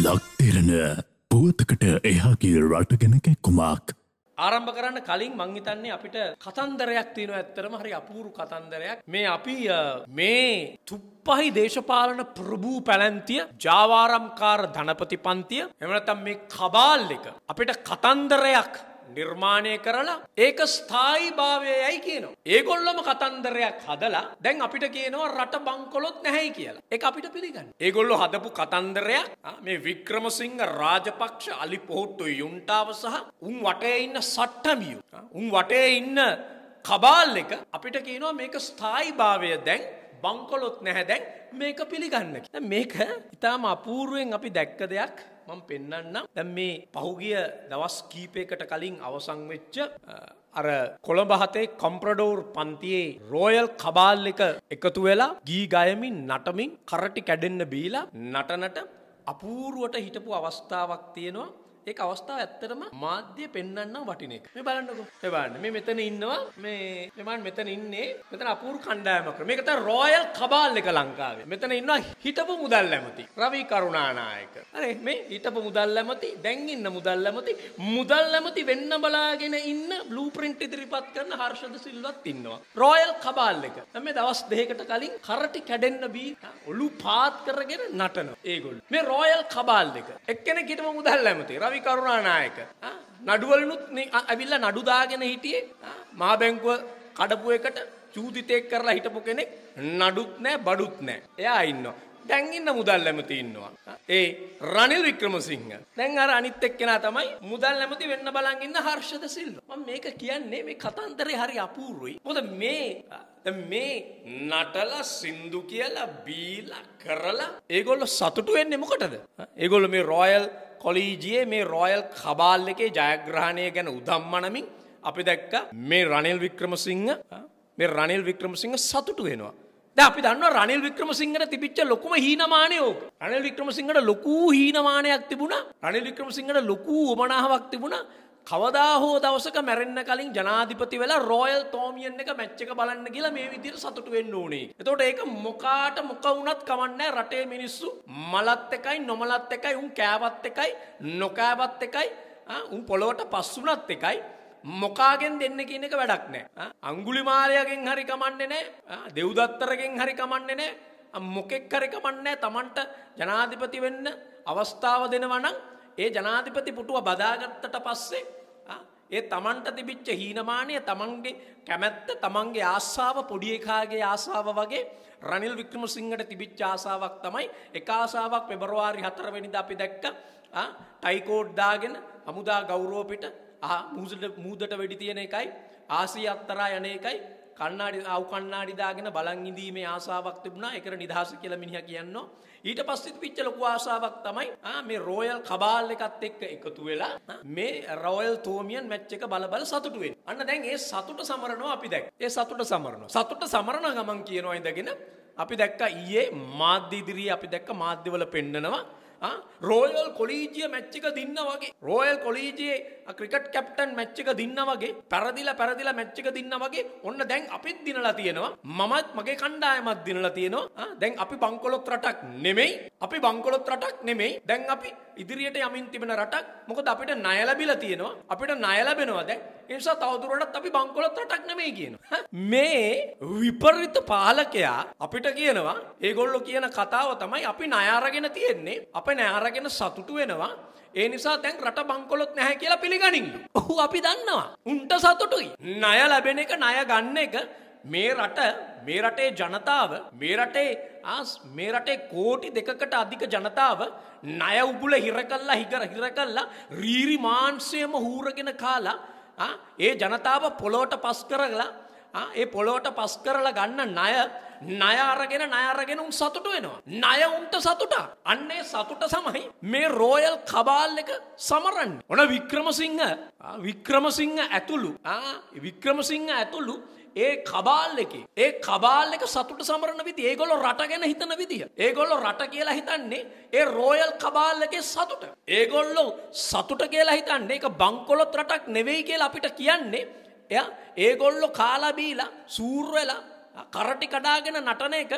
ලක්තෙරණ පුවතකට එහාගේ රටගෙන කැක්කුමක්. ආරම්භ කරන්න කලින් මංහිතන්නේ අපිට කතන්දරයක් තියෙන ඇත්තරම හරි අපූරු කතන්දරයක් මේ අපි මේ තුප්පහි දේශපාලන ප්‍රභූ පැලැන්තිය ජාවාරම්කාර ධනපති පන්තිය එමනතම් මේ කබාල් එක අපිට කතන්දරයක් නිර්මාණය කරලා ඒක ස්ථායි භාවයයි කියනවා. ඒගොල්ලොම කතන්දරයක් හදලා දැන් අපිට කියනවා රට බංකොලොත් නැහැයි කියලා. ඒක අපිට පිළිගන්න. ඒගොල්ලෝ හදපු කතන්දරයක් මේ වික්‍රමසිංහ රාජපක්ෂ අලි පොහොට්ටු යුන්ටාව සහ උන් වටේ ඉන්න සට්ටමියෝ. උන් වටේ ඉන්න කබාල් එක අපිට කියනවා මේක ස්ථායි භාවය දැන් බංකොලොත් නැහැ දැන් මේක පිළිගන්න. දැන් මේක ඊටාම අපූර්වෙන් අපි දැක්ක දෙයක් මම පෙන්වන්නම්. දැන් මේ පහුගිය දවස් කීපයකට කලින් අවසන් වෙච්ච අර කොළඹ හතේ කොම්ප්‍රඩෝර් පන්තියේ රෝයල් කබාල් එක එකතු වෙලා ගී ගයමින් නටමින් කරටි කැඩෙන්න බීලා නටනට අපූර්වට හිටපු අවස්ථාවක් තියෙනවා. ඒ අවස්ථාව ඇත්තරම මාධ්‍ය පෙන්වන්න වටින එක. මේ බලන්නකෝ. මේ බලන්න. මේ මෙතන ඉන්නවා මේ මෙමන් මෙතන ඉන්නේ මෙතන අපූර්ව කණ්ඩායමක්. මේක තමයි රොයල් කබාල් එක ලංකාවේ. මෙතන ඉන්නවා හිටපු මුදල් ඇමති රවි කරුණානායක. හරි මේ හිටපු මුදල් ඇමති දැන් ඉන්න මුදල් ඇමති මුදල් ඇමති වෙන්න බලාගෙන ඉන්න බ්ලූප්‍රින්ට් ඉදිරිපත් කරන හර්ෂද සිල්වත් ඉන්නවා. රොයල් කබාල් එක. මේ දවස් දෙකකට කලින් කරටි කැඩෙන්න බී ඔලු පාත් කරගෙන නටන ඒගොල්ලෝ. මේ රොයල් කබාල් එක. එක්කෙනෙක් හිටපු මුදල් ඇමති රවි හරි කරුණානායක. නඩුවලනුත් ඇවිල්ලා නඩු දාගෙන හිටියේ මහ බැංකුව කඩපු එකට චූදිතෙක් කරලා හිටපු කෙනෙක් නඩුත් නැහැ බඩුත් නැහැ. එයා ඉන්නවා. දැන් ඉන්න මුදල් ඇමති ඉන්නවා. ඒ රනිල් වික්‍රමසිංහ. දැන් අර අනිත් එක්කෙනා තමයි මුදල් ඇමති වෙන්න බලන් ඉන්න හර්ෂද සිල්වා. මම මේක කියන්නේ මේ කතන්දරේ හරි අපූර්වයි. මොකද මේ මේ නටලා සින්දු කියලා බීලා කරලා ඒගොල්ලෝ සතුටු වෙන්නේ මොකටද? ඒගොල්ලෝ මේ රොයල් කොලීජයේ මේ රොයල් කබාල් එකේ ජයග්‍රහණය ගැන උදම්මනමින් අපි දැක්ක මේ රනිල් වික්‍රමසිංහ මේ රනිල් වික්‍රමසිංහ සතුටු වෙනවා. දැන් අපි දන්නවා රනිල් වික්‍රමසිංහට තිබිච්ච ලොකුම හීනමානය ඕක. රනිල් වික්‍රමසිංහට ලොකු හීනමානයක් තිබුණා. රනිල් වික්‍රමසිංහට ලොකු උමනාවක් තිබුණා. කවදා හෝ දවසක මැරෙන්න කලින් ජනාධිපති වෙලා රෝයල් තෝමියන් එක මැච් එක බලන්න කියලා මේ විදිහට සතුටු වෙන්න ඕනේ. එතකොට ඒක මොකාට මොක වුණත් කමන්නේ රටේ මිනිස්සු මලත් එකයි නොමලත් එකයි උන් කෑවත් එකයි නොකෑවත් එකයි උන් පොළොවට පස් වුණත් එකයි මොකාගෙන් දෙන්න කියන එක වැඩක් නෑ. අංගුලි මාලයගෙන් හරි කමන්නේ නෑ. දෙව්දත්තරගෙන් හරි කමන්නේ නෑ. මොකෙක් හරි කමන්නේ නෑ Tamanට ජනාධිපති වෙන්න අවස්ථාව දෙනවා නම් ඒ ජනාධිපති පුටුව බදාගත්තට පස්සේ ඒ තමන්ට තිබිච්ච හීනමානය තමන්ගේ කැමැත්ත තමන්ගේ ආස්සාාව පොඩියකාගේ ආසාාව වගේ රනිල් වික්‍රම සිංහට තිබිච්ච ආසාාවක් තමයි එක ආසාාවක් පෙබරවාරි හතරවෙනිද අපි දැක්ක ටයිකෝඩ්දාගෙන හමුදා ගෞරෝපිට මුහුදට වැඩි තියෙන එකයි ආසී අත්තරා යන එකයි කණ්ණාඩි අවු කණ්ණාඩි දාගෙන බලන් ඉඳීමේ ආසාවක් තිබුණා. ඒකට නිදහස කියලා මිනිහා කියනවා. ඊට පස්සේ පිච්ච ලොකු ආසාවක් තමයි ආ මේ රොයල් කබාල් එකත් එක්ක එකතු වෙලා මේ රොයල් තෝමියන් මැච් එක බල බල සතුටු වෙන්නේ. අන්න දැන් ඒ සතුට සමරනවා අපි දැක්. ඒ සතුට සමරනවා. සතුට සමරන ගමන් කියනවා ඉඳගෙන අපි දැක්කා ඊයේ මාධ්‍ය ඉදිරියේ අපි දැක්ක මාධ්‍යවල පෙන්නනවා රෝයල් කොලීජිය මැච්චික දින්න වගේ රෝයල් කොලීජයේ ක්‍රිකට් කැප්ටන් මැච්චික දින්න වගේ පැරදිලා පැරදිලා මැච්චික දින්න වගේ ඔන්න දැන් අපිත් දිනලා තියෙනවා මමත් මගේ කණ්ඩායමත් දිනලා තියෙනවා දැන් අපි බංකොලොත් රටක් නෙමෙයි අපි බංකොලොත් රටක් නෙමෙයි දැන් අපි ඉදිරියට යමින් තිබෙන රටක් මොකද අපිට ණය ලැබිලා තියෙනවා අපිට ණය ලැබෙනවා දැන් ඒ නිසා තවදුරටත් අපි බංකොලොත් රටක් නෙමෙයි කියනවා මේ විපරිත පාලකයා අපිට කියනවා ඒගොල්ලෝ කියන කතාව තමයි අපි ණය අරගෙන තියෙන්නේ අපි ණය අරගෙන සතුටු වෙනවා ඒ නිසා දැන් රට බංකොලොත් නැහැ කියලා පිළිගනින්න. ඔහු අපි දන්නවා. උන්ට සතුටුයි. ණය ලැබෙන එක ණය ගන්න එක මේ රට මේ රටේ ජනතාව මේ රටේ මේ රටේ කෝටි දෙකකට අධික ජනතාව ණය උගුල හිර කළා හිර හිර කළා රීරි මාංශයම හූරගෙන කාලා ඒ ජනතාව පොළොවට පස් කරලා ඒ පොළොවට පස් කරලා ගන්න ණය ණය අරගෙන ණය අරගෙන උන් සතුට වෙනවා. ණය උන්ට සතුට. අන්නේ සතුට සමයි මේ රෝයල් කබාල් එක සමරන්නේ. ඔන වික්‍රමසිංහ වික්‍රමසිංහ ඇතුළු ආ වික්‍රමසිංහ ඇතුළු ඒ කබාල් එකේ ඒ කබාල් එක සතුට සමරන විදි ඒගොල්ලෝ රට ගැන හිතන විදිහ. ඒගොල්ලෝ රට කියලා හිතන්නේ ඒ රෝයල් කබාල් එකේ සතුට. ඒගොල්ලෝ සතුට කියලා හිතන්නේ ඒක බංකොලොත් රටක් නෙවෙයි කියලා අපිට කියන්නේ. එයා ඒගොල්ලෝ කාලා බීලා සූර්වලා කරටි කඩාගෙන නටන එක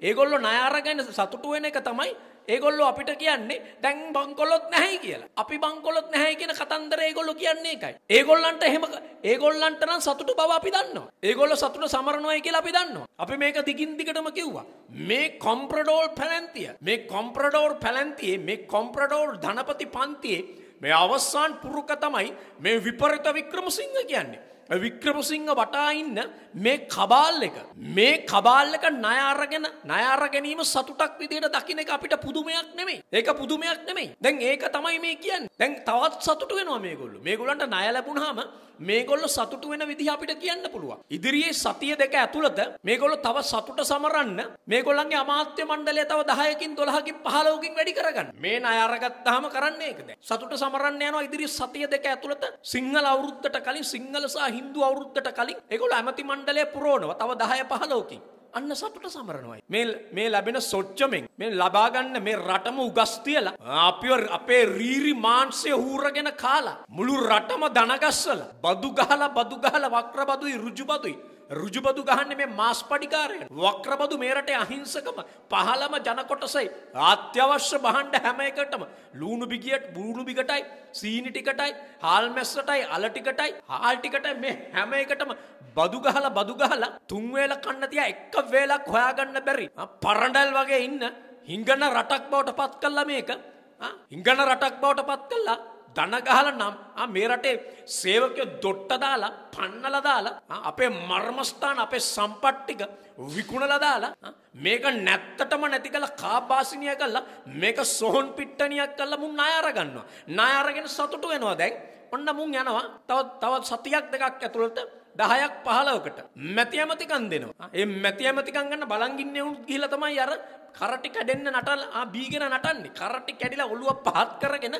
ඒගොල්ලෝ ණය අරගෙන සතුටු වෙන එක තමයි ඒගොල්ලෝ අපිට කියන්නේ දැන් බංකොලොත් නැහැ කියලා. අපි බංකොලොත් නැහැ කියන කතන්දර ඒගොල්ලෝ කියන්නේ ඒකයි. ඒගොල්ලන්ට එහෙම ඒගොල්ලන්ට නම් සතුට බව අපි දන්නවා. ඒගොල්ලෝ සතුට සමරනවායි කියලා අපි දන්නවා. අපි මේක දිගින් දිගටම කිව්වා. මේ කොම්ප්‍රඩෝල් පැලැන්තිය මේ කොම්ප්‍රඩෝල් පැලැන්තියේ මේ කොම්ප්‍රඩෝල් ධනපති පන්තියේ මේ අවසාන පුරුක තමයි මේ විපරිත වික්‍රමසිංහ කියන්නේ. වික්‍රමසිංහ වටා ඉන්න මේ කබාල් එක මේ කබාල්ලක ණය අරගෙන ණය අර ගැනීම සතුටක් විදිහට දකින්න එක අපිට පුදුමයක් නෙමෙයි. ඒක පුදුමයක් නෙමෙයි. දැන් ඒක තමයි මේ කියන්නේ. දැන් තවත් සතුටු වෙනවා මේගොල්ලෝ. මේගොල්ලන්ට ණය ලැබුණාම මේගොල්ලෝ සතුටු වෙන විදිහ අපිට කියන්න පුළුවන්. ඉදිරියේ සතිය දෙක ඇතුළත මේගොල්ලෝ තව සතුට සමරන්න මේගොල්ලන්ගේ අමාත්‍ය මණ්ඩලය තව 10කින් 12කින් 15කින් වැඩි කරගන්න. මේ ණය අරගත්තාම කරන්නේ ඒක දැන්. සතුට සමරන්න යනවා ඉදිරි සතිය දෙක ඇතුළත සිංහල අවුරුද්දට කලින් සිංහල සහ හින්දු අවුරුද්දට කලින් ඒගොල්ලෝ ඇමති මණ්ඩලය පුරවනවා තව 10 15කින් අන්න සතුට සමරනවායි. මේ මේ ලැබෙන සොච්චමෙන් මේ ලබා ගන්න මේ රටම උගස් තියලා අපිව අපේ රීරි මාංශය හූරගෙන කාලා මුළු රටම දනගස්සලා බදු ගහලා බදු ගහලා වක්‍ර බදුයි ඍජු බදුයි රුජුබදු ගහන්න මේ මාස් පඩිකාරය. වක්‍රබදු මේරට අහිංසකම පහළම ජනකොටසයි. ආත්‍යවශ්‍ය බහන්ඩ හැම එකටම ලූුණු බිගියට බුණු බිගටයි සීනිටිකටයි හාල්මැස්සටයි අලටිකටයි හාල්ටිකටයි මේ හැම එකටම බදුගහල බදුගහලා තුන්වේල කන්න තිය එක්ක වේලක් හොයාගන්න බැරි. පරණඩල් වගේ ඉන්න හිංගන්න රටක් බවට පත් කල්ල මේක හිංගන රටක් බවට පත් කල්ලා දන ගහලා නම් මේ රටේ සේවකයෝ දොට්ට දාලා පන්නලා දාලා අපේ මර්මස්ථාන අපේ සම්පත් ටික විකුණලා දාලා මේක නැත්තටම නැති කරලා කාබාසිනිය කරලා මේක සොහොන් පිට්ටනියක් කරලා මුන් ණය අරගන්නවා ණය අරගෙන සතුටු වෙනවා දැන් ඔන්න මුන් යනවා තවත් තවත් සතියක් දෙකක් ඇතුළත දහයක් පහලවකට මැති ඇමතිකන් දෙනවා. ඒ මැති ඇමතිකන් ගන්න බලංගින්න එවුන් ගිහිලා තමයි අර කරටි කැඩෙන්න නටල් ආ බීගෙන නටන්නේ. කරටි කැඩිලා ඔළුව පහත් කරගෙන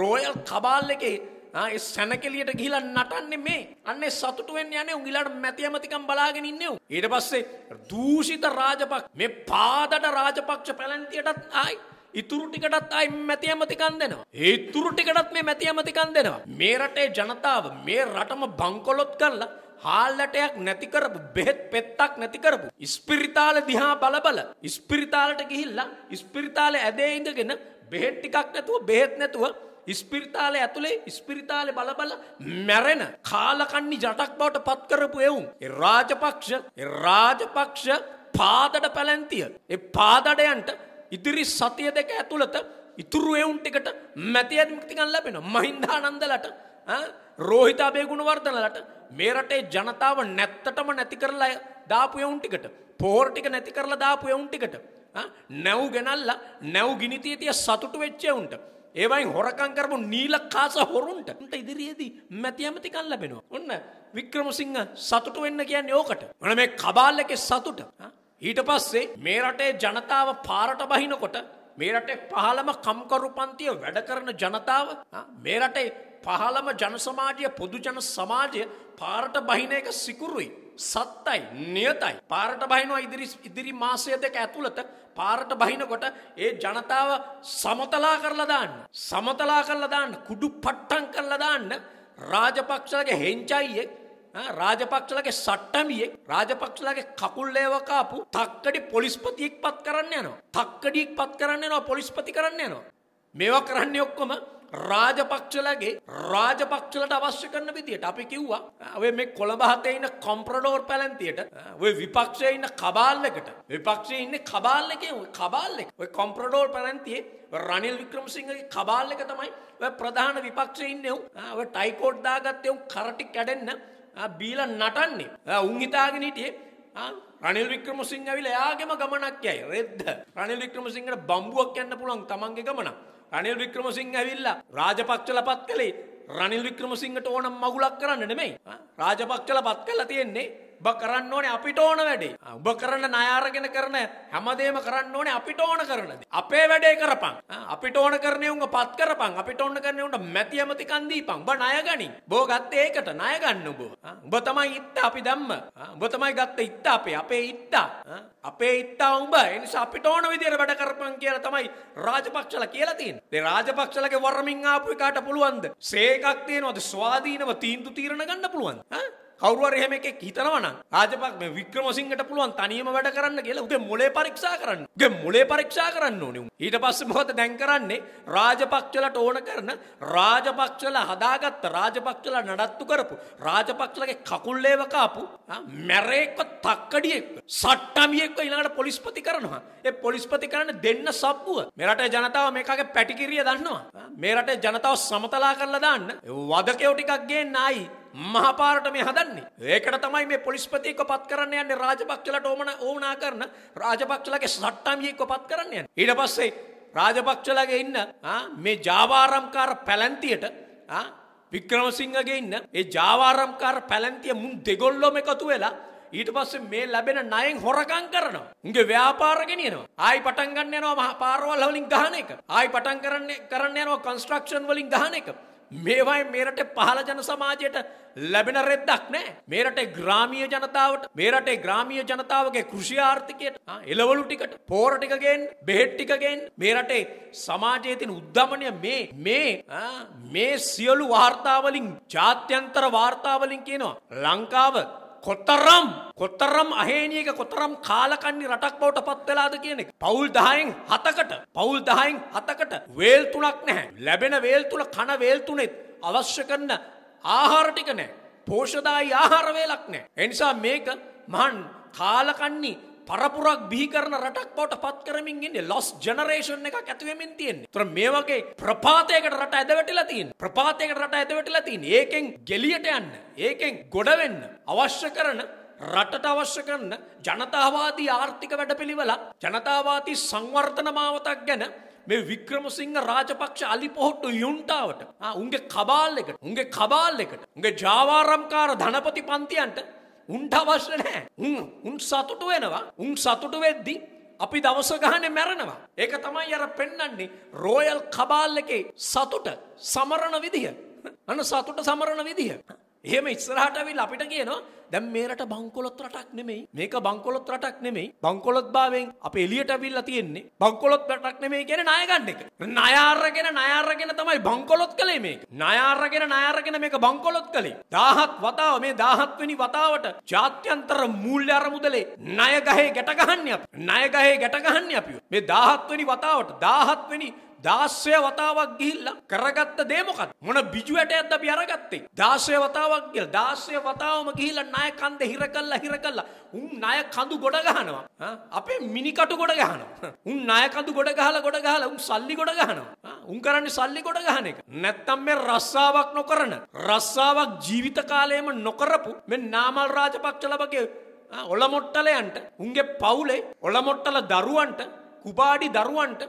රෝයල් කබාල් එකේ ආ ඒ සැනකෙලියට ගිහිලා නටන්නේ මේ. අන්නේ සතුටු වෙන්න යන්නේ උගිලාට මැති ඇමතිකන් බලාගෙන ඉන්නේ උන්. ඊට පස්සේ දූෂිත රාජපක්ෂ මේ පාදට රාජපක්ෂ පැලැන්තියටත් ආයි ඉතුරු ටිකටත් අයි මැති ඇමතිකන් දෙනවා. ඒ ඉතුරු ටිකටත් මේ මැති ඇමතිකන් දෙනවා. මේ රටේ ජනතාව මේ රටම බංකොලොත් කරලා හාල්ලටයක් නැති කරපු බෙහෙත් පෙත්තක් නැති කරපු ඉස්පිරිතාල දිහා බලබල ඉස්පිරිතාලට ගිහිල්ලා ඉස්පිරිතාලේ ඇදේ ඉඳගෙන බෙහෙත් ටිකක් නැතුව බෙහෙත් නැතුව ඉස්පිරිතාලේ ඇතුළේ ඉස්පිරිතාලේ බලබල මැරෙන කාලකන්නි ජටක් බවට පත් කරපු එවුන් ඒ රාජපක්ෂ ඒ රාජපක්ෂ පාදඩ පැලැන්තිය ඒ පාදඩයන්ට ඉදිරි සතිය දෙක ඇතුළත ඉතුරු එවුන් ටිකට මැති අධිමුක්තිකම් ලැබෙනවා. මහින්දානන්දලට රෝහිත අබේ ගුණවර්ධනලට මේ රටේ ජනතාව නැත්තටම නැති කරලා දාපු එවුන් ටිකට පොහොර ටික නැති කරලා දාපු එවුන් ටිකට නැව් ගෙනල්ලා නැව් ගිනිතිය තිය සතුටු වෙච්ච එවුන්ට ඒවයින් හොරකම් කරපු නීලකාස හොරුන්ට උන්ට ඉදිරියේදී මැති ඇමතිකම් ලැබෙනවා. ඔන්න වික්‍රමසිංහ සතුටු වෙන්න කියන්නේ ඕකට. මම මේ කබාල් එකේ සතුට. ඊට පස්සේ මේ රටේ ජනතාව පාරට බහිනකොට මේ රටේ පහළම කම්කරු පන්තිය වැඩ කරන ජනතාව මේ රටේ පහළම ජනසමාජය පොදු ජන සමාජය පාරට බහින එක සිකුරුයි සත්තයි නියතයි පාරට බහිනවා ඉදිරි ඉදිරි මාසය දෙක ඇතුළත පාරට බහිනකොට ඒ ජනතාව සමතලා කරලා දාන්න සමතලා කරලා දාන්න කුඩු පට්ටම් කරලා දාන්න රාජපක්ෂගේ හෙන්චයියෙක් රාජපක්ෂලගේ සට්ටමියෙක් රාජපක්ෂලගේ කකුල්ලේවකාපු තක්කඩි පොලිස්පතියෙක් පත් කරන්න යනවා. තක්කඩියෙක් පත් කරන්න නවා පොලිස්පති කරන්න යනවා. මේවා කරන්නේ ඔක්කොම රාජපක්ෂලගේ රාජපක්ෂලට අවශ්‍ය කරන විදියට අපි කිව්වා ඔය මේ කොළඹ හතේ ඉන්න කොම්ප්‍රඩෝර් පැලැන්තියට ඔය විපක්ෂයේ ඉන්න කබාල්ලකට විපක්ෂයේ ඉන්නේ කබාල්ලකේ ඔය කබාල්ලක ඔය කොම්ප්‍රඩෝර් පැලැන්තියේ රනිල් වික්‍රමසිංහගේ කබාල්ලක තමයි ඔය ප්‍රධාන විපක්ෂයේ ඉන්නේ ඔය ටයිකෝඩ් දාගත්තේ උන් කරටි කැඩෙන්න බීලා නටන්නේ. උන් හිතාගෙන හිටියේ රනිල් වික්‍රමසිංහ ඇවිල්ලා එයාගේම ගමනක් යයි. රෙද්ද. රනිල් වික්‍රමසිංහට බම්බුවක් යන්න පුළුවන් තමන්ගේ ගමන. රනිල් වික්‍රමසිංහ ඇවිල්ලා රාජපක්ෂලපත් කළේ රනිල් වික්‍රමසිංහට ඕනම් මගුලක් කරන්න නෙමෙයි. රාජපක්ෂලපත් කළා තියෙන්නේ උඹ කරන්න ඕනේ අපිට ඕන වැඩේ. උඹ කරන ණය අරගෙන කරන හැමදේම කරන්න ඕනේ අපිට ඕන කරන දේ. අපේ වැඩේ කරපන්. අපිට ඕන කරන්නේ උංග පත් කරපන්. අපිට ඕන කරන්නේ උන්ට මැති ඇමති කන් දීපන්. උඹ ණය ගනි. බෝ ගත්තේ ඒකට ණය ගන්න උඹ. උඹ තමයි ඉත්ත අපි දැම්ම. උඹ තමයි ගත්තේ ඉත්ත අපේ. අපේ ඉත්ත. අපේ ඉත්ත උඹ. ඒ නිසා අපිට ඕන විදියට වැඩ කරපන් කියලා තමයි රාජපක්ෂලා කියලා තියෙන්නේ. මේ රාජපක්ෂලගේ වරමින් ආපු එකාට පුළුවන්ද? සේකක් තියෙනවද? ස්වාධීනව තීන්දුව තීරණ ගන්න පුළුවන්ද? කවරුවර එහෙම එකෙක් හිතනවනම් රාජපක් මේ වික්‍රමසිංහට පුළුවන් තනියම වැඩ කරන්න කියලා උගේ මොලේ පරීක්ෂා කරන්න. උගේ මොලේ පරීක්ෂා කරන්න ඕනේ. ඊට පස්සේ මොකද දැන් කරන්නේ? රාජපක්ෂලට ඕන කරන රාජපක්ෂල හදාගත්ත රාජපක්ෂල නඩත්තු කරපු රාජපක්ෂලගේ කකුල්ලේව කාපු මැරේක්ව තක්කඩියෙක්ව සට්ටමියෙක්ව ඊළඟට පොලිස්පති කරනවා. ඒ පොලිස්පති කරන්න දෙන්න සබ්බුව. මේ රටේ ජනතාව මේකගේ පැටිකිරිය දන්නවා. මේ රටේ ජනතාව සමතලා කරලා දාන්න. වදකෙව් ටිකක් ගේන්න ආයි මහපාරට මේ හදන්නේ ඒකට තමයි මේ පොලිස්පතික පත් කරන්න යන්නේ රාජපක්ෂලට ඕමන ඕනා කරන රාජපක්ෂලගේ සට්ටාමියෙක්ව පත් කරන්න යන ඊට පස්සේ රාජපක්ෂලගේ ඉන්න මේ ජාවාරම්කාර පැලැන්තියට වික්‍රමසිංහගේ ඉන්න ඒ ජාවාරම්කාර පැලැන්තිය මුන් දෙගොල්ලොම එකතු වෙලා ඊට පස්සේ මේ ලැබෙන ණයෙන් හොරකම් කරනවා. උන්ගේ ව්‍යාපාර ගෙනියනවා. ආයි පටන් ගන්න යනවා පාරවල් වලින් ගහන එක. ආයි පටන් කරන්නේ කරන්න යනවා කන්ස්ට්‍රක්ෂන් වලින් ගහන එක. මේවයි මේරට පහළ ජන සමාජයට ලැබෙන රෙද්දක් නෑ මේරට ග්‍රාමිය ජනතාවට මේරට ග්‍රාමිය ජනතාවගේ කෘෂි ආර්ථිකයට එලවලු ටිකට පෝර ටිකගෙන් බෙහෙත් ටිකගෙන් මේරට සමාජයේ තියෙන උද්ධමනය මේ මේ මේ සියලු වාර්තාවලින් ජාත්‍යන්තර වාර්තාවලින් කියනවා ලංකාව කොත්තරම් කොත්තරම් අහේනියක කොතරම් කාලකන්නේ රටක් බවට පත් වෙලාද කියන එක. පවුල් 10න් 7කට පවුල් 10න් 7කට වේල් තුනක් නැහැ. ලැබෙන වේල් තුන කන වේල් තුනෙත් අවශ්‍ය කරන ආහාර ටික නැහැ. පෝෂදායි ආහාර වේලක් නැහැ. ඒ නිසා මේක මහන් කාලකන්නේ පරපුරක් බිහි කරන රටක් බවට පත් කරමින් ඉන්නේ ලොස් ජනරේෂන් එකක් ඇති වෙමින් තියෙන්නේ. ඒතර මේ වගේ ප්‍රපාතයකට රට ඇදවැටිලා තියෙන්නේ. ප්‍රපාතයකට රට ඇදවැටිලා තියෙන්නේ. ඒකෙන් ගෙලියට යන්න, ඒකෙන් ගොඩ වෙන්න අවශ්‍ය කරන රටට අවශ්‍ය කරන ජනතාවාදී ආර්ථික වැඩපිළිවෙල ජනතාවාදී සංවර්ධන මාවතක් ගැන මේ වික්‍රමසිංහ රාජපක්ෂ අලිපොහොට්ටු යුන්ටාවට උන්ගේ කබාල් එකට උන්ගේ කබාල් එකට උන්ගේ ජාවාරම්කාර ධනපති පන්තියන්ට උන්ට අවශ්‍ය නෑ උන් උන් සතුටු වෙනවා උන් සතුටු වෙද්දි අපි දවස ගහනේ මැරෙනවා. ඒක තමයි අර පෙන්වන්නේ රෝයල් කබාල් එකේ සතුට සමරන විදිය. අන්න සතුට සමරන විදිය. එහෙම ඉස්සරහට ඇවිල්ලා අපිට කියනවා දැන් මේ රට බංකොලොත් රටක් නෙමෙයි. මේක බංකොලොත් රටක් නෙමෙයි. බංකොලොත් භාවයෙන් අපි එළියට ඇවිල්ලා තියෙන්නේ. බංකොලොත් රටක් නෙමෙයි කියන්නේ ණය ගන්න එක. ණය අරගෙන ණය අරගෙන තමයි බංකොලොත් කළේ මේක. ණය අරගෙන ණය අරගෙන මේක බංකොලොත් කළේ. 17 වතාව මේ 17 වෙනි වතාවට ජාත්‍යන්තර මූල්‍ය අරමුදලේ ණය ගහේ ගැට ගහන්නේ අපි. ණය ගහේ ගැට ගහන්නේ අපි. මේ 17 වෙනි වතාවට 17 වෙනි දාස්සය වතාවක් ගිහිල්ලා කරගත්ත දේමොකත් මොන බිජු ඇටයක්ද අපි අරගත්තේ දාස්සය වතාවක් ගිහලා දාස්සය වතාවම ගිහිල්ලා ණය කන්ද හිර කළා හිර කළා උන් ණය කඳු ගොඩ ගහනවා අපේ මිනිකටු ගොඩ ගහනවා උන් ණය කඳු ගොඩ ගහලා ගොඩ ගහලා උන් සල්ලි ගොඩ ගහනවා උන් කරන්නේ සල්ලි ගොඩ ගහන එක නැත්තම් මේ රස්සාවක් නොකරන රස්සාවක් ජීවිත කාලයම නොකරපු මේ නාමල් රාජපක්ෂ ලබගේ ඔලමොට්ටලයන්ට උන්ගේ පවුලේ ඔලමොට්ටල දරුවන්ට කුබාඩි දරුවන්ට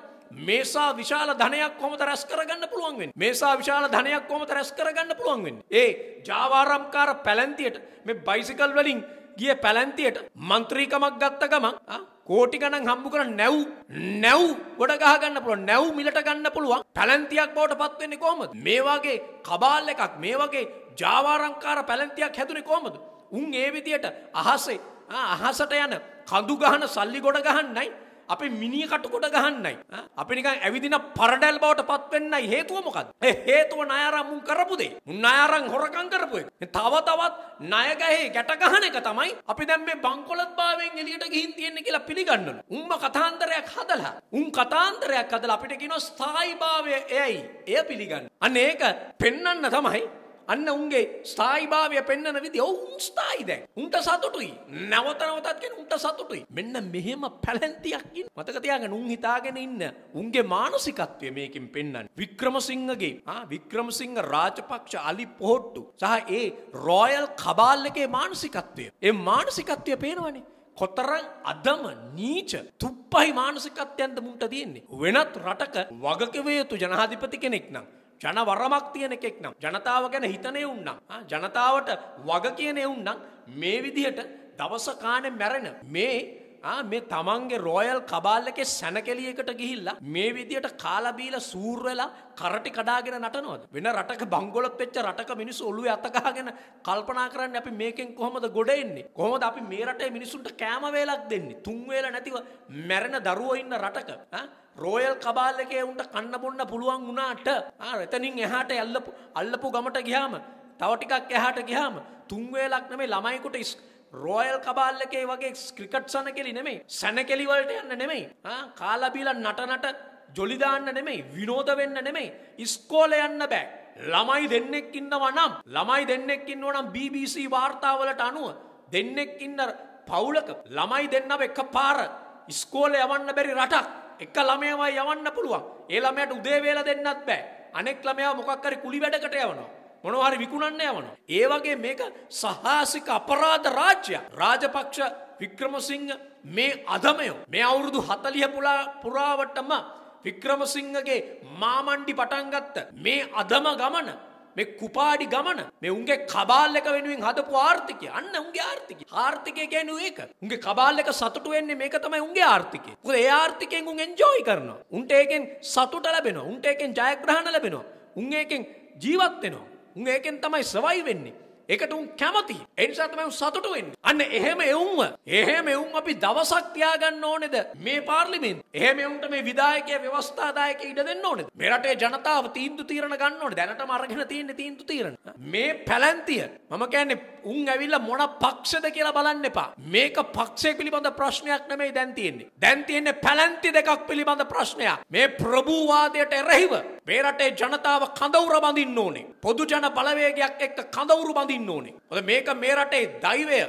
මේසා විශාල ධනයක් කොහොමද රැස් කරගන්න පුළුවන් වෙන්නේ? මේසා විශාල ධනයක් කොහොමද රැස් කරගන්න පුළුවන් වෙන්නේ? ඒ ජාවාරම්කාර පැලැන්තියට මේ බයිසිකල් වලින් ගිය පැලැන්තියට මන්ත්‍රීකමක් ගත්ත ගමන් කෝටි ගණන් හම්බ කරන නැව් නැව් ගොඩ ගහ ගන්න පුළුවන් නැව් මිලට ගන්න පුළුවන් පැලැන්තියක් බවට පත් වෙන්නේ කොහොමද මේ වගේ කබාල් එකක් මේ වගේ ජාවාරම්කාර පැලැන්තියක් හැදුනේ කොහොමද උන් ඒ විදියට අහසේ අහසට යන කඳු ගහන සල්ලි ගොඩ ගහන්නයි අපි මිනිහ කටුකොට ගහන්නයි. අපි නිකන් ඇවිදින පරඩැල් බවට පත් වෙන්නයි හේතුව මොකද්ද? ඒ හේතුව ණය අරන් මුන් කරපු දෙයි. මුන් ණය අරන් හොරකම් කරපු එක. තව තවත් ණය ගහේ ගැට ගහන එක තමයි අපි දැන් මේ බංකොලොත් භාවයෙන් එළියට ගිහින් තියෙන්නේ කියලා පිළිගන්නලු. උම්ම කතාන්තරයක් හදලා. උන් කතාන්තරයක් හදලා අපිට කියනවා ස්ථායිභාවය එයයි. එය පිළිගන්න. අන්න ඒක පෙන්වන්න තමයි අන්න උන්ගේ ස්ථායිභාවය පෙන්වන විදිහ ඔවුන් ස්ථායි දැන්. උන්ට සතුටුයි. නැවත නැවතත් කියන උන්ට සතුටුයි. මෙන්න මෙහෙම පැලැන්තියක් ඉන්න. මතක තියාගන්න උන් හිතාගෙන ඉන්න උන්ගේ මානසිකත්වය මේකෙන් පෙන්වන්නේ. වික්‍රමසිංහගේ ආ වික්‍රමසිංහ රාජපක්ෂ අලි පොහොට්ටු සහ ඒ රොයල් කබාල් එකේ මානසිකත්වය. ඒ මානසිකත්වය පේනවනේ. කොතරං අදම නීච තුප්පයි මානසිකත්වයන්ද මුන්ට තියෙන්නේ. වෙනත් රටක වගකවයුතු ජනාධිපති කෙනෙක් නම්. ජනවරමක් තියෙන එකෙක් නම් ජනතාව ගැන හිතන එවුන්නම් ජනතාවට වග කියන එවුන්නම් මේ විදිහට දවස කාණේ මැරෙන මේ මේ තමන්ගේ රෝයල් කබාල්ලකේ සැනකෙලියකට ගිහිල්ලා මේ විදියට කාලබීල සූර්වෙලා කරටි කඩාගෙන නටනවද වෙන රටක බංගොලොත් වෙච්ච රටක මිනිස්සු ඔළුවේ අතකහගෙන කල්පනා කරන්නේ අපි මේකෙන් කොහොමද ගොඩ එන්නේ කොහොමද අපි මේ රටේ මිනිසුන්ට කෑම වේලක් දෙන්නේ තුන් වේල නැතිව මැරෙන දරුවෝ ඉන්න රටක රෝයල් කබාල් එකේ උන්ට කන්න බොන්න පුළුවන් වුණාට එතනින් එහාට අල්ලපු අල්ලපු ගමට ගියාම තව ටිකක් එහාට ගියාම තුන් වේලක් නෙමෙයි ළමයිකට රෝයල් කබාල් එකේ වගේ ක්‍රිකට් සනකෙලි නෙමෙයි සනකෙලි වලට යන්න නෙමෙයි ආ කාලා බීලා නට නට ජොලි දාන්න නෙමෙයි විනෝද වෙන්න නෙමෙයි ඉස්කෝලේ යන්න බෑ ළමයි දෙන්නෙක් ඉන්නවා නම් ළමයි දෙන්නෙක් ඉන්නවා නම් BBC වාර්තාවලට අනුව දෙන්නෙක් ඉන්න පවුලක ළමයි දෙන්නව එකපාර ඉස්කෝලේ යවන්න බැරි රටක් එක ළමයමයි යවන්න පුළුවන්. ඒ ළමයට උදේ වේලා දෙන්නත් බෑ. අනෙක් ළමයා මොකක් හරි කුලි වැඩකට යවනවා. මොනවා හරි විකුණන්න යවනවා. ඒ වගේ මේක සහාසික අපරාධ රාජ්‍යයක්. රාජපක්ෂ වික්‍රමසිංහ මේ අධමයෝ මේ අවුරුදු 40 පුරාවටම වික්‍රමසිංහගේ මාමණ්ඩි පටන් ගත්ත මේ අධම ගමන මේ කුපාඩි ගමන මේ උන්ගේ කබාල් එක වෙනුවෙන් හදපු ආර්ථිකය අන්න උන්ගේ ආර්ථිකය ආර්ථිකය කියන්නේ ඒක උන්ගේ කබාල් එක සතුටු වෙන්නේ මේක තමයි උන්ගේ ආර්ථිකය මොකද ඒ ආර්ථිකයෙන් උන් එන්ජොයි කරනවා උන්ට ඒකෙන් සතුට ලැබෙනවා උන්ට ඒකෙන් ජයග්‍රහණ ලැබෙනවා උන් ඒකෙන් ජීවත් වෙනවා උන් ඒකෙන් තමයි සර්වයිව් වෙන්නේ ඒකට උන් කැමති. ඒ නිසා තමයි උන් සතුටු වෙන්නේ. අන්න එහෙම එවුන්ව එහෙම එවුන් අපි දවසක් තියාගන්න ඕනේද මේ පාර්ලිමේන්තුව. එහෙම එවුන්ට මේ විධායකයා ව්‍යවස්ථාදායකයා ඉඩ දෙන්න ඕනේද? මේ රටේ ජනතාව තීන්දුව තීරණ ගන්න ඕනේ. දැනටම අරගෙන තියෙන්නේ තීන්දුව තීරණ. මේ පැලැන්තිය මම කියන්නේ උන් ඇවිල්ලා මොන පක්ෂද කියලා බලන්න එපා. මේක පක්ෂය පිළිබඳ ප්‍රශ්නයක් නෙමෙයි දැන් තියෙන්නේ. දැන් තියෙන්නේ පැලැන්ති දෙකක් පිළිබඳ ප්‍රශ්නයක්. මේ ප්‍රභූවාදයට එරෙහිව මේ රටේ ජනතාව කඳවුර බඳින්න ඕනේ. පොදු ජන බලවේගයක් එක්ක කඳවුරු බඳින්න ඉන්න ඕනේ. හොඳ මේක මේ රටේ දෛවය.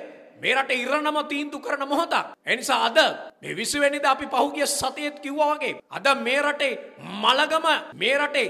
මේ රටේ ඉරණම තීන්දුව කරන මොහොතක්. ඒ නිසා අද මේ 20 වෙනිදා අපි පහුගිය සතියේත් කිව්වා වගේ අද මේ රටේ මලගම මේ රටේ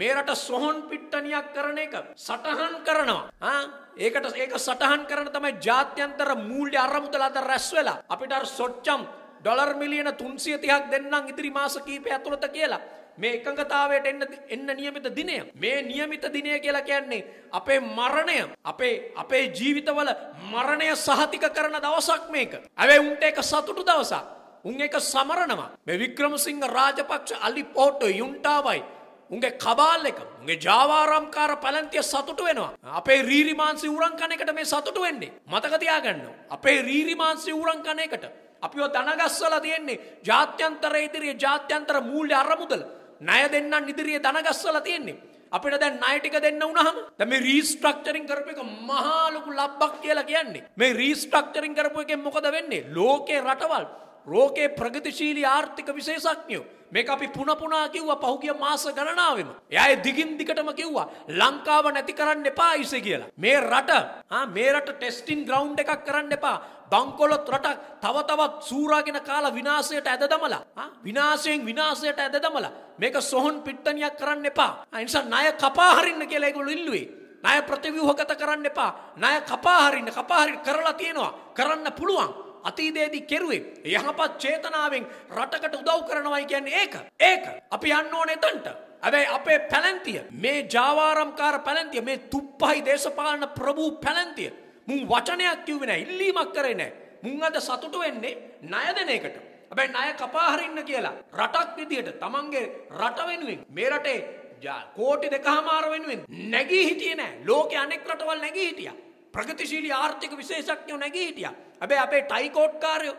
මේ රට සොහොන් පිට්ටනියක් කරන එක සටහන් කරනවා. ආ ඒකට ඒක සටහන් කරන තමයි ජාත්‍යන්තර මූල්‍ය අරමුදල අද රැස් වෙලා අපිට අර සොච්චම් ඩොලර් මිලියන 330ක් දෙන්නම් ඉදිරි මාස කීපය ඇතුළත කියලා මේ එකඟතාවයට එන්න එන්න નિયમિત දිනය. මේ નિયમિત දිනය කියලා කියන්නේ අපේ මරණය, අපේ අපේ ජීවිතවල මරණය සහතික කරන දවසක් මේක. හැබැයි උන්ට ඒක සතුටු දවසක්. උන් ඒක සමරනවා. මේ වික්‍රමසිංහ රාජපක්ෂ අලි පොටෝ යුන්ටාවයි උන්ගේ කබාල් එක උන්ගේ ජාවාරම්කාර පැලන්තිය සතුට වෙනවා. අපේ රීරිමාන්සි උරංකණයකට මේ සතුට වෙන්නේ. මතක තියාගන්න. අපේ රීරිමාන්සි උරංකණයකට අපිව දනගස්සලා තියෙන්නේ ජාත්‍යන්තර ඉදිරියේ ජාත්‍යන්තර මූල්‍ය අරමුදල. ණය දෙන්නන් ඉදිරියේ ධන ගස්සලා තියෙන්නේ. අපිට දැන් ණය ටික දෙන්න වුණාම දැන් මේ රීස්ට්‍රක්චරින් කරපු එක මහා ලොකු ලබ්බක් කියලා කියන්නේ. මේ රීස්ට්‍රක්චරින් කරපු එකෙන් මොකද වෙන්නේ? ලෝකේ රටවල් ලෝකේ ප්‍රගතිශීලී ආර්ථික විශේෂඥයෝ මේක අපි පුන පුනා කිව්වා පහුගිය මාස ගණනාවෙම. එයා ඒ දිගින් දිගටම කිව්වා ලංකාව නැති කරන්න එපා ඉසේ කියලා. මේ රට ආ මේ රට ටෙස්ටින් ග්‍රවුන්ඩ් එකක් කරන්න එපා. බංකොලොත් රටක් තව තවත් සූරාගෙන කාලා විනාශයට ඇද දමලා. ආ විනාශයෙන් විනාශයට ඇද දමලා. මේක සොහොන් පිට්ටනියක් කරන්න එපා. ඒ නිසා ණය කපා හරින්න කියලා ඒගොල්ලෝ ඉල්ලුවේ. ණය ප්‍රතිව්‍යුහගත කරන්න එපා. ණය කපා හරින්න කපා හරින්න කරලා තියෙනවා. කරන්න පුළුවන්. අතීතයේදී කෙරුවේ යහපත් චේතනාවෙන් රටකට උදව් කරනවා කියන්නේ ඒක. ඒක අපි යන්න ඕනේ එතනට. හැබැයි අපේ පැලැන්තිය මේ ජාවාරම්කාර පැලැන්තිය මේ තුප්පහයි දේශපාලන ප්‍රභූ පැලැන්තිය මුන් වචනයක් කිව්වේ නැහැ ඉල්ලීමක් කරේ නැහැ මුන් අද සතුටු වෙන්නේ ණය දෙන එකට හැබැයි ණය කපා හරින්න කියලා රටක් විදියට Tamange රට වෙනුවෙන් මේ රටේ කෝටි දෙකහමාර වෙනුවෙන් නැගී හිටියේ නැහැ ලෝකේ අනෙක් රටවල් නැගී හිටියා ප්‍රගතිශීලී ආර්ථික විශේෂඥයෝ නැගී හිටියා. හැබැයි අපේ ටයිකෝට්කාරයෝ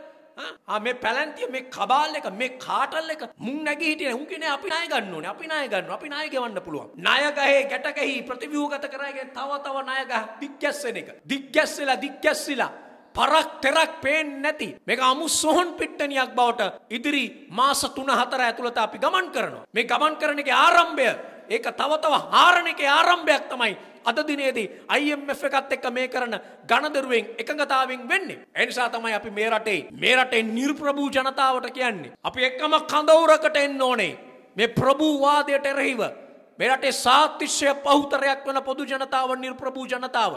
ආ මේ පැලැන්තිය මේ කබාල් එක මේ කාටල් එක මුන් නැගී හිටියේ ඌ කියන්නේ අපි ණය ගන්න ඕනේ. අපි ණය ගන්න. අපි ණය ගෙවන්න පුළුවන්. ණය ගහේ ගැට ගහී ප්‍රතිව්‍යුහගත කරගෙන තව තව ණය ගහ දිග්ගැස්සෙන එක. දිග්ගැස්සෙලා දිග්ගැස්සිලා කරක් තෙරක් පේෙන් නැති මේක අමු සොහොන් පිට්ටනියක් බවට ඉදිරි මාස තුන හතර ඇතුළත අපි ගමන් කරනවා. මේ ගමන් කරන එක ආරම්භය ඒක තවතව හාරණක ආරම්භයක් තමයි අද දිනේදී IMF එකත් එක්ක මේ කරන ගණදරුවෙන් එකඟතාවෙන් වෙන්නේ. ඒ නිසා තමයි අපි මේ රටේ මේ රටේ නිර්ප්‍රභූ ජනතාවට කියන්නේ. අපි එකම කඳවුරකට එන්න ඕනේ. මේ ප්‍රභූවාදයට එරෙහිව මේ රටේ සාතිශය පහුතරයක් වන පොදු ජනතාව නිර්ප්‍රභූ ජනතාව.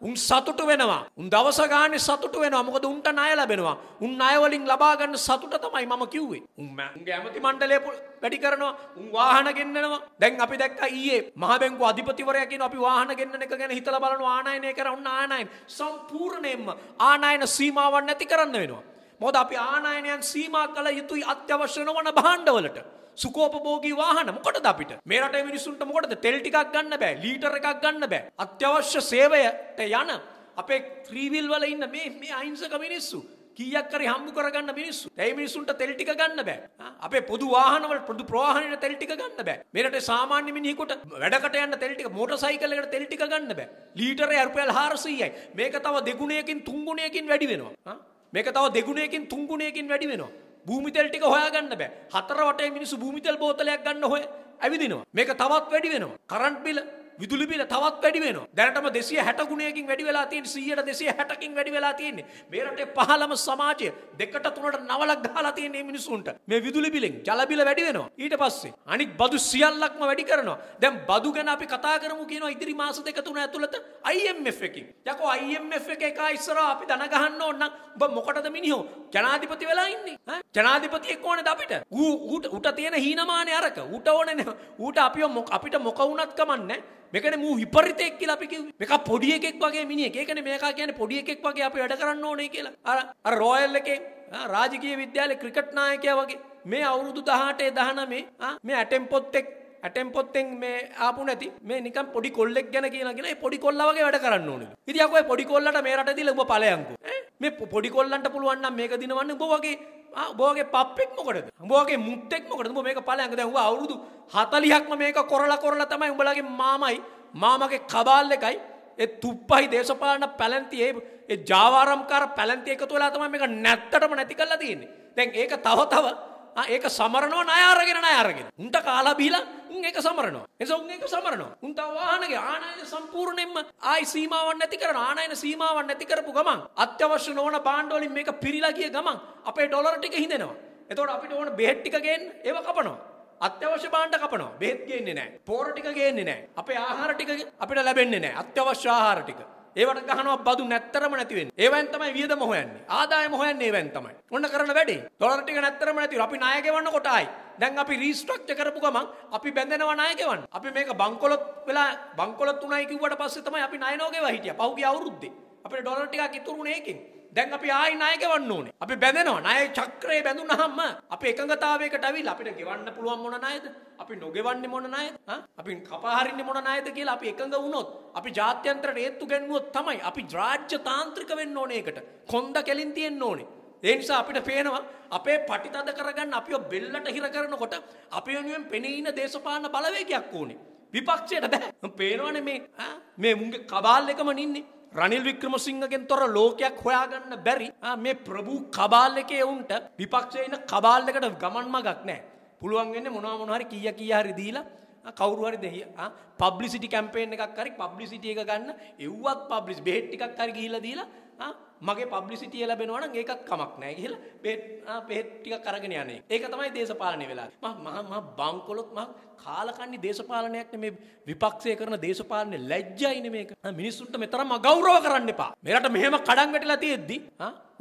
උන් සතුටු වෙනවා. උන් දවස ගානේ සතුටු වෙනවා. මොකද උන්ට ණය ලැබෙනවා. උන් ණය වලින් ලබා ගන්න සතුට තමයි මම කිව්වේ. උන් උන්ගේ ඇමති මණ්ඩලය වැඩි කරනවා. උන් වාහන ගෙන්නනවා. දැන් අපි දැක්කා ඊයේ මහ බැංකුව අධිපතිවරයා කියනවා අපි වාහන ගෙන්නන එක ගැන හිතලා බලනවා ආනයනය කර උන් ආනයන සම්පූර්ණයෙන්ම ආනයන සීමාවන් නැති කරන්න වෙනවා. මොකද අපි ආනයනයන් සීමා කළ යුතුයි අත්‍යවශ්‍ය නොවන භාණ්ඩවලට. සුකෝපභෝගී වාහන මොකටද අපිට? මේ රටේ මිනිස්සුන්ට මොකටද තෙල් ටිකක් ගන්න බෑ, ලීටර් එකක් ගන්න බෑ. අත්‍යවශ්‍ය සේවයට යන අපේ ත්‍රිවිල් වල ඉන්න මේ මේ අහිංසක මිනිස්සු කීයක් හරි හම්බ කරගන්න මිනිස්සු. ඒ මිනිස්සුන්ට තෙල් ටික ගන්න බෑ. අපේ පොදු වාහනවල පොදු ප්‍රවාහනයේ තෙල් ටික ගන්න බෑ. මෙරට සාමාන්‍ය මිනිහෙකුට වැඩකට යන්න තෙල් ටික මොටර් සයිකල් එකට තෙල් ටික ගන්න බෑ. ලීටරේ රුපියල් 400යි. මේක තව දෙගුණයකින් තුන් ගුණයකින් වැඩි වෙනවා. මේක තව දෙගුණයකින් තුන් ගුණයකින් වැඩි වෙනවා. භූමිතෙල් ටික හොයාගන්න බෑ. හතර වටේ මිනිස්සු භූමිතෙල් බෝතලයක් ගන්න හොය ඇවිදිනවා. මේක තවත් වැඩි වෙනවා. කරන්ට් බිල විදුලි බිල තවත් වැඩි වෙනවා. දැනටම 260 ගුණයකින් වැඩි වෙලා තියෙන්නේ 100ට 260කින් වැඩි වෙලා තියෙන්නේ. මේ රටේ පහළම සමාජය දෙකට තුනට නවලක් ගහලා තියෙන මේ මිනිසුන්ට. මේ විදුලි බිලෙන් ජල බිල වැඩි වෙනවා. ඊට පස්සේ අනිත් බදු සියල්ලක්ම වැඩි කරනවා. දැන් බදු ගැන අපි කතා කරමු කියනවා ඉදිරි මාස දෙක තුන ඇතුළත IMF එකකින්. යකෝ IMF එක එක ඉස්සරහා අපි දන ගහන්න ඕන නම් ඔබ මොකටද මිනිහෝ ජනාධිපති වෙලා ඉන්නේ? ඈ ජනාධිපතියෙක් ඕනද අපිට? ඌ ඌට තියෙන හීනමානේ අරක. ඌට ඕනේ ඌට අපිව අපිට මොක වුණත් කමන්නේ මේකනේ මූ විපරිතෙක් කියලා අපි කිව්වේ. මේක පොඩි එකෙක් වගේ මිනිහෙක්. ඒකනේ මේකා කියන්නේ පොඩි එකෙක් වගේ අපි වැඩ කරන්න ඕනේ කියලා. අර අර රොයල් එකේ රාජකීය විද්‍යාලේ ක්‍රිකට් නායකයා වගේ මේ අවුරුදු 18 19 මේ ඇටෙම් පොත් එක්ක ඇටම් පොත්තෙන් මේ ආපු නැති මේ නිකම් පොඩි කොල්ලෙක් ගැන කියලාගෙන ඒ පොඩි කොල්ලා වගේ වැඩ කරන්න ඕනේ. ඉතින් අකෝ ඒ පොඩි කොල්ලට මේ රට දීලා ඔබ ඵලයන්කෝ. මේ පොඩි කොල්ලන්ට පුළුවන් නම් මේක දිනවන්න ඔබ වගේ බෝගේ පප්පෙක් මොකටද බෝගේ මුත්තෙක් මොකටද උඹ මේක ඵලයන් දැන් උඹ අවුරුදු 40ක්ම මේක කොරලා කොරලා තමයි උඹලාගේ මාමයි මාමගේ කබාල් එකයි ඒ තුප්පයි දේශපාලන පැලැන්තියේ ඒ ජාවාරම්කාර පැලැන්තිය එකතු වෙලා තමයි මේක නැත්තටම නැති කරලා තියෙන්නේ දැන් ඒක තව තව ඒක සමරනවා ණය අරගෙන ණය අරගෙන උන්ට කාලා බීලා උන් ඒක සමරනවා. එනිසා උන් ඒක සමරනවා. උන් තව වාහනගේ ආනයන සම්පූර්ණයෙන්ම ආයි සීමාවක් නැති කරන ආනයන සීමාවක් නැති කරපු ගමන් අත්‍යවශ්‍ය නොවන භාණ්ඩ වලින් මේක පිරීලා ගිය ගමන් අපේ ඩොලර් ටික හිඳෙනවා. එතකොට අපිට ඕන බෙහෙත් ටික ගේන්න ඒව කපනවා. අත්‍යවශ්‍ය බාණ්ඩ කපනවා. බෙහෙත් ගේන්නේ නැහැ. පෝර ටික ගේන්නේ නැහැ. අපේ ආහාර ටික අපිට ලැබෙන්නේ නැහැ. අත්‍යවශ්‍ය ආහාර ටික. ඒවට ගහනවා බදු නැත්තරම නැති වෙන්නේ. ඒවෙන් තමයි වියදම හොයන්නේ. ආදායම හොයන්නේ ඒවෙන් තමයි. ඔන්න කරන වැඩේ. ඩොලර් ටික නැත්තරම නැතිව අපි ණය ගෙවන්න කොටයි. දැන් අපි රීස්ට්‍රක්චර් කරපු ගමන් අපි බැඳෙනවා ණය ගෙවන්න. අපි මේක බංකොලොත් වෙලා බංකොලොත් උනායි කිව්වට පස්සේ තමයි අපි ණය නෝගෙවා හිටියා. පහුගිය අවුරුද්දේ. අපේ ඩොලර් ටිකක් ඉතුරුනේ ඒකෙන්. දැන් අපි ආයි ණය ගෙවන්න ඕනේ. අපි බැඳෙනවා. ණය චක්‍රේ බැඳුනහම අපි එකඟතාවයකට අවිලා අපිට ගෙවන්න පුළුවන් මොන ණයද? අපි නොගෙවන්නේ මොන ණයද? අපි කපාහරින්නේ මොන ණයද කියලා අපි එකඟ වුණොත් අපි ජාත්‍යන්තර රේත්තු ගැන්නුවොත් තමයි අපි රාජ්‍ය තාන්ත්‍රික වෙන්න ඕනේ ඒකට. කොන්ද කෙලින් තියෙන්න ඕනේ. ඒ නිසා අපිට පේනවා අපේ පටිතද කරගන්න අපිව බෙල්ලට හිර කරනකොට අපි වෙනුවෙන් පෙනීන දේශපාලන බලවේගයක් ඕනේ. විපක්ෂයට බෑ. පේනවනේ මේ මේ මුංගේ කබාල් එකම නින්නේ. රනිල් වික්‍රමසිංහගෙන් තොර ලෝකයක් හොයාගන්න බැරි මේ ප්‍රභූ කබාල් එකේ එවුන්ට විපක්ෂයන කබාල් එකට ගමන් මගක් නෑ. පුළුවන් වෙන්නේ මොනවා මොනවා හරි කීය කීය හරි දීලා කවුරු හරි දෙහිය පබ්ලිසිටි කැම්පේන් එකක් හරි පබ්ලිසිටි එක ගන්න එව්වත් පබ්ලිස් බෙහෙත් ටිකක් හරි ගිහිල්ලා දීලා මගේ පබ්ලිසිටිය ලැබෙනවා නම් ඒකත් කමක් නැහැ කියලා බෙහෙත් බෙහෙත් ටිකක් අරගෙන යන්නේ. ඒක තමයි දේශපාලනය වෙලා. මම මම බංකොලොත් මම කාලකන්ණි දේශපාලනයක් නෙමේ විපක්ෂය කරන දේශපාලනේ ලැජ්ජයිනේ මේක. මිනිස්සුන්ට මෙතරම් අගෞරව කරන්න එපා. මෙරට මෙහෙම කඩන් වැටලා තියෙද්දි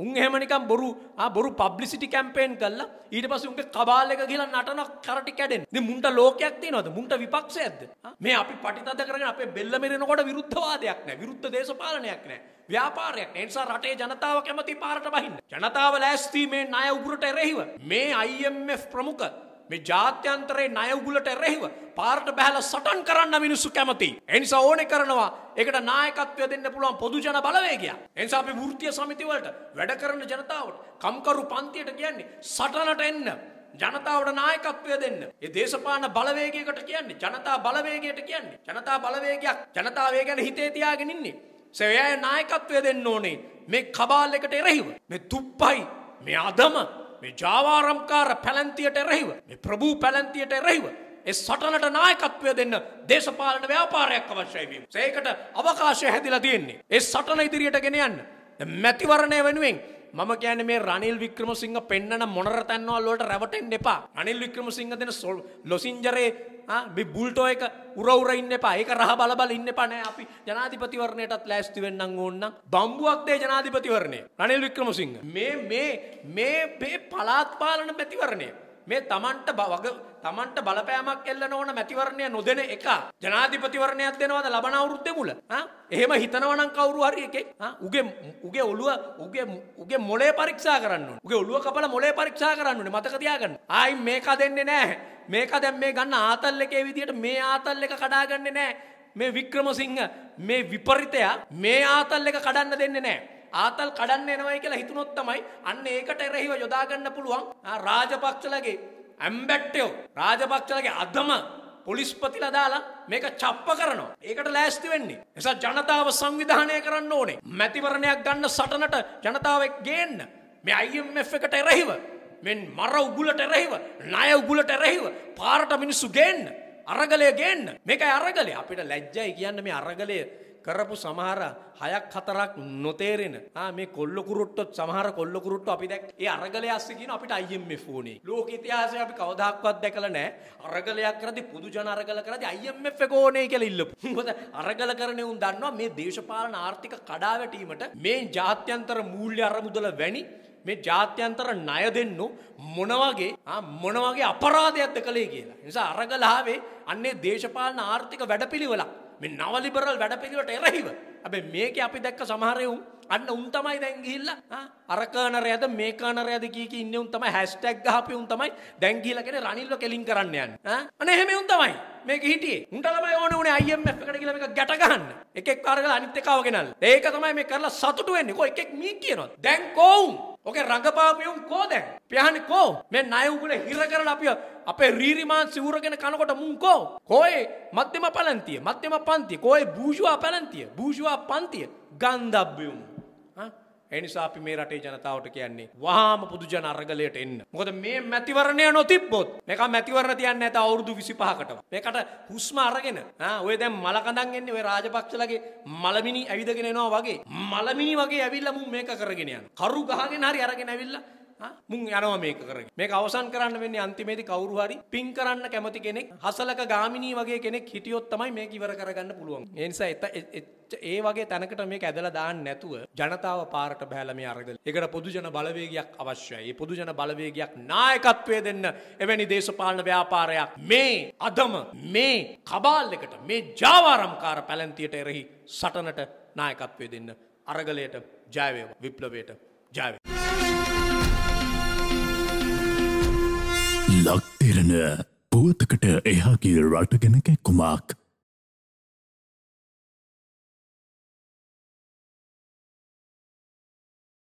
උන් එහෙම නිකන් බොරු ආ බොරු පබ්ලිසිටි කැම්පේන් කරලා ඊට පස්සේ උන්ගේ කබාල් එක ගිහලා නටන කරටි කැඩෙන. ඉතින් මුන්ට ලෝකයක් තියනවද? මුන්ට විපක්ෂයක්ද? මේ අපි පටිතද කරගෙන අපේ බෙල්ල මෙරෙනකොට විරුද්ධවාදයක් නැහැ. විරුද්ධ දේශපාලනයක් නැහැ. ව්‍යාපාරයක්. ඒ නිසා රටේ ජනතාව කැමති පාරට බහින්න. ජනතාව ලෑස්ති මේ ණය උගුරට එරෙහිව. මේ IMF ප්‍රමුඛ මේ ජාත්‍යන්තරේ ණය උගුලට එරෙහිව පාරට බහැලා සටන් කරන්න මිනිස්සු කැමති. ඒ නිසා ඕනේ කරනවා. ඒකට නායකත්වය දෙන්න පුළුවන් පොදු ජන බලවේගයක්. ඒ නිසා අපි වෘත්තීය සමිති වලට වැඩ කරන ජනතාවට කම්කරු පන්තියට කියන්නේ සටනට එන්න. ජනතාවට නායකත්වය දෙන්න. ඒ දේශපාලන බලවේගයකට කියන්නේ ජනතා බලවේගයට කියන්නේ ජනතා බලවේගයක් ජනතාව ඒ ගැන හිතේ තියාගෙන ඉන්නේ. සෙවයාය නායකත්වය දෙන්න ඕනේ මේ කබාල් එකට එරෙහිව. මේ තුප්පයි මේ අදම මේ ජාවාරම්කාර පැලන්තියට එරෙහිව. මේ ප්‍රභූ පැලන්තියට එරෙහිව. ඒ සටනට නායකත්වය දෙන්න දේශපාලන ව්‍යාපාරයක් අවශ්‍යයි වීම. ඒකට අවකාශය හැදිලා තියෙන්නේ. ඒ සටන ඉදිරියට ගෙන යන්න. මැතිවරණය වෙනුවෙන් මම කියන මේ රනිල් වික්‍රමසිංහ පෙන්න්නන මොනර තැන්වල්ලට රැවටෙන් එපා අනිල් වික්‍රමසිංහ දෙන සොල් ලොසිංජරේ බුල්ටෝ එක උරවර ඉන්න එපා ඒක රහ බලබල ඉන්න පනෑ අපි ජනාධිපතිවරණයටත් ලෑස්ති වෙන්නම් ඕන්න බම්බුවක්දේ ජනාධිපතිවරණය රනිල් වික්‍රමසිංහ මේ මේ මේ පේ පලාත්පාලන පැතිවරණය මේ තමන්ට බවග Tamanට බලපෑමක් එල්ලන ඕන මැතිවරණය නොදෙන එක ජනාධිපතිවරණයක් දෙනවද ලබන අවුරුද්දේ මුල ආ එහෙම හිතනවා නම් කවුරු හරි එකෙක් ආ උගේ උගේ ඔළුව උගේ උගේ මොලේ පරීක්ෂා කරන්න ඕනේ උගේ ඔළුව කපලා මොලේ පරීක්ෂා කරන්න ඕනේ මතක තියාගන්න ආයි මේක දෙන්නේ නැහැ මේක දැන් මේ ගන්න ආතල් එකේ විදියට මේ ආතල් එක කඩාගන්නේ නැහැ මේ වික්‍රමසිංහ මේ විපරිතයා මේ ආතල් එක කඩන්න දෙන්නේ නැහැ. ආතල් කඩන්න එනවයි කියලා හිතුනොත් තමයි අන්න ඒකට එරෙහිව යොදා ගන්න පුළුවන් රාජපක්ෂලගේ ඇම්බැට්ටයෝ රාජපක්ෂලගේ අදම පොලිස්පතිලා දාලා මේක චප්ප කරනවා. ඒකට ලෑස්ති වෙන්නේ. නිසා ජනතාව සංවිධානය කරන්න ඕනේ. මැතිවරණයක් ගන්න සටනට ජනතාවෙක් ගේන්න. මේ IMF එකට එරෙහිව, මෙන් මර උගුලට එරෙහිව, ණය උගුලට එරෙහිව පාරට මිනිස්සු ගේන්න. අරගලය ගේන්න. මේකයි අරගලය. අපිට ලැජ්ජයි කියන්න මේ අරගලය කරපු සමහර හයක් හතරක් නොතේරෙන ආ මේ කොල්ලකුරුට්ටොත් සමහර කොල්ලකුරුට්ටෝ අපි දැක් ඒ අරගලයස්ස කියන අපිට IMF ඕනේ ලෝක ඉතිහාසයේ අපි කවදාක්වත් දැකලා නැහැ අරගලයක් කරද්දී පුදු ජන අරගල කරද්දී IMF එක ඕනේ කියලා ඉල්ලපු මොකද අරගල කරන උන් දන්නවා මේ දේශපාලන ආර්ථික කඩාවැටීමට මේ ජාත්‍යන්තර මූල්‍ය අරමුදල වැනි මේ ජාත්‍යන්තර ණය දෙන්නු මොන වගේ ආ මොන වගේ අපරාධයක්ද කළේ කියලා. ඒ නිසා අරගලාවේ අන්නේ දේශපාලන ආර්ථික වැඩපිළිවෙලක් මේ නව ලිබරල් වැඩපිළිවෙලට එරෙහිව. හැබැයි මේකේ අපි දැක්ක සමහර උන් අන්න උන් තමයි දැන් ගිහිල්ලා අර කර්නරයද මේ කර්නරයද කී කී ඉන්නේ උන් තමයි හැෂ්ටැග් ගහපු උන් තමයි දැන් ගිහිල්ලා කෙනේ රනිල්ව කෙලින් කරන්න යන්නේ. අනේ එහෙම උන් තමයි. මේක හිටියේ. උන්ට ළමයි ඕනේ උනේ IMF එකට ගිහලා මේක ගැට ගන්න. එකෙක් පාර ගාලා අනිත් එකාව ගෙනල්ලා. ඒක තමයි මේ කරලා සතුටු වෙන්නේ. කො එකෙක් මී කියනවා. දැන් කොවුන් ඕකේ රඟපාපියුම් කෝ දැන් පියාණි කෝ මේ ණය උගල හිර කරලා අපි අපේ රීරිමාන් සිවුරගෙන කනකොට මුන් කෝ කෝයි මධ්‍යම පලන්තිය මධ්‍යම පන්තිය කෝයි බූජුවා පලන්තිය බූජුවා පන්තිය ගන්ධබ්බියුම් ඒ නිසා අපි මේ රටේ ජනතාවට කියන්නේ වහාම පුදු ජන අරගලයට එන්න. මොකද මේ මැතිවරණය නොතිබ්බොත් මේක මැතිවරණ තියන්නේ නැත අවුරුදු 25කටවත්. මේකට හුස්ම අරගෙන ආ ඔය දැන් මලකඳන් එන්නේ ඔය රාජපක්ෂලගේ මලමිනි ඇවිදගෙන එනවා වගේ. මලමිනි වගේ ඇවිල්ලා මුන් මේක කරගෙන යනවා. කරු ගහගෙන හරි අරගෙන ඇවිල්ලා මුං යනවා මේක කරගෙන. මේක අවසන් කරන්න වෙන්නේ අන්තිමේදී කවුරු හරි පින් කරන්න කැමති කෙනෙක් හසලක ගාමිණී වගේ කෙනෙක් හිටියොත් තමයි මේක ඉවර කරගන්න පුළුවන්. ඒ නිසා ඒ වගේ තැනකට මේක ඇදලා දාන්න නැතුව ජනතාව පාරට බහැලා මේ අරගෙන. ඒකට පොදුජන බලවේගයක් අවශ්‍යයි. මේ පොදුජන බලවේගයක් නායකත්වය දෙන්න එවැනි දේශපාලන ව්‍යාපාරයක් මේ අදම මේ කබාල් එකට මේ ජාවාරම්කාර පැලැන්තියට එරෙහි සටනට නායකත්වය දෙන්න අරගලයට ජයවේවා විප්ලවයට ජයවේවා ලක්තිරණ පුවතකට එහාගේ රට ගැන කැක්කුමක්